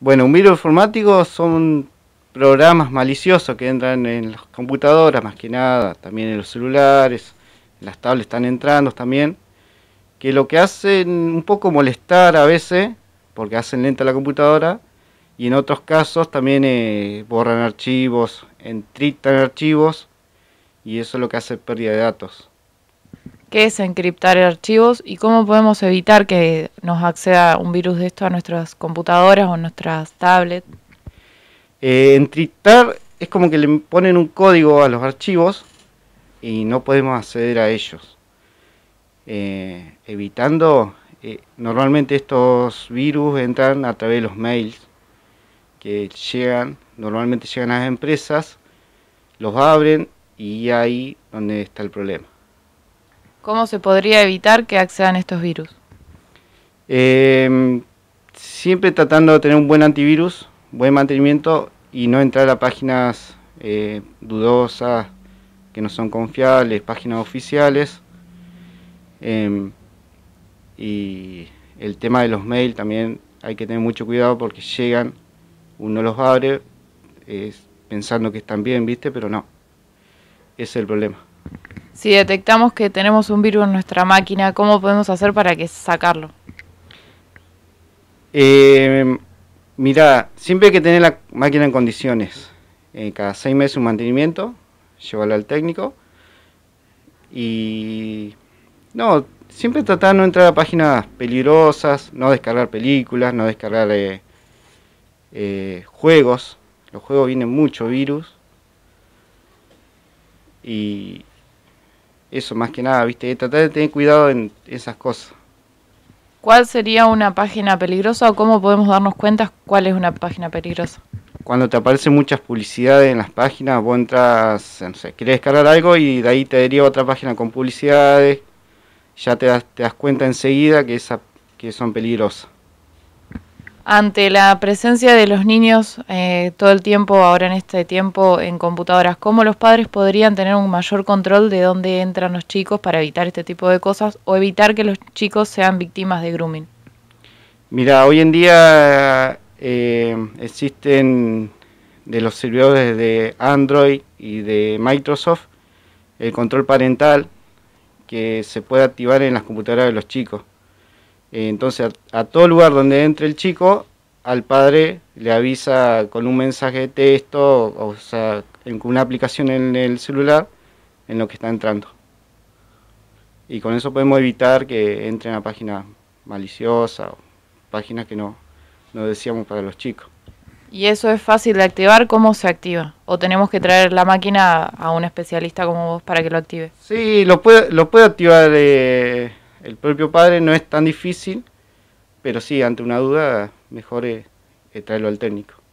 Bueno, un virus informático son programas maliciosos que entran en las computadoras, más que nada, también en los celulares, en las tablets están entrando también, que lo que hacen un poco molestar a veces, porque hacen lenta la computadora, y en otros casos también eh, borran archivos, entritan archivos, y eso es lo que hace pérdida de datos qué es encriptar archivos y cómo podemos evitar que nos acceda un virus de esto a nuestras computadoras o nuestras tablets. Eh, encriptar es como que le ponen un código a los archivos y no podemos acceder a ellos. Eh, evitando, eh, normalmente estos virus entran a través de los mails que llegan, normalmente llegan a las empresas, los abren y ahí donde está el problema. ¿Cómo se podría evitar que accedan estos virus? Em, siempre tratando de tener un buen antivirus, buen mantenimiento y no entrar a páginas eh, dudosas que no son confiables, páginas oficiales. Em, y el tema de los mails también hay que tener mucho cuidado porque llegan, uno los abre pensando que están bien, ¿viste? Pero no. Ese es el problema si detectamos que tenemos un virus en nuestra máquina, ¿cómo podemos hacer para que sacarlo? Eh, mira, siempre hay que tener la máquina en condiciones. Eh, cada seis meses un mantenimiento, llevarla al técnico. Y no, siempre tratar de no entrar a páginas peligrosas, no descargar películas, no descargar eh, eh, juegos. Los juegos vienen mucho virus. Y eso más que nada, ¿viste? Tratar de tener cuidado en esas cosas. ¿Cuál sería una página peligrosa o cómo podemos darnos cuenta cuál es una página peligrosa? Cuando te aparecen muchas publicidades en las páginas, vos entras, no sé, querés descargar algo y de ahí te deriva otra página con publicidades, ya te das, te das cuenta enseguida que, esa, que son peligrosas ante la presencia de los niños eh, todo el tiempo, ahora en este tiempo, en computadoras, ¿cómo los padres podrían tener un mayor control de dónde entran los chicos para evitar este tipo de cosas o evitar que los chicos sean víctimas de grooming? Mira, hoy en día eh, existen de los servidores de Android y de Microsoft el control parental que se puede activar en las computadoras de los chicos eh, entonces, a, todo lugar donde entre el chico, al padre le avisa con un mensaje de texto, o, sea, en, con una aplicación en el celular, en lo que está entrando. Y con eso podemos evitar que entre una página maliciosa o páginas que no, decíamos para los chicos. ¿Y eso es fácil de activar? ¿Cómo se activa? ¿O tenemos que traer la máquina a un especialista como vos para que lo active? Sí, lo puede, lo puede activar eh, el propio padre no es tan difícil, pero sí, ante una duda, mejor es eh, eh, traerlo al técnico.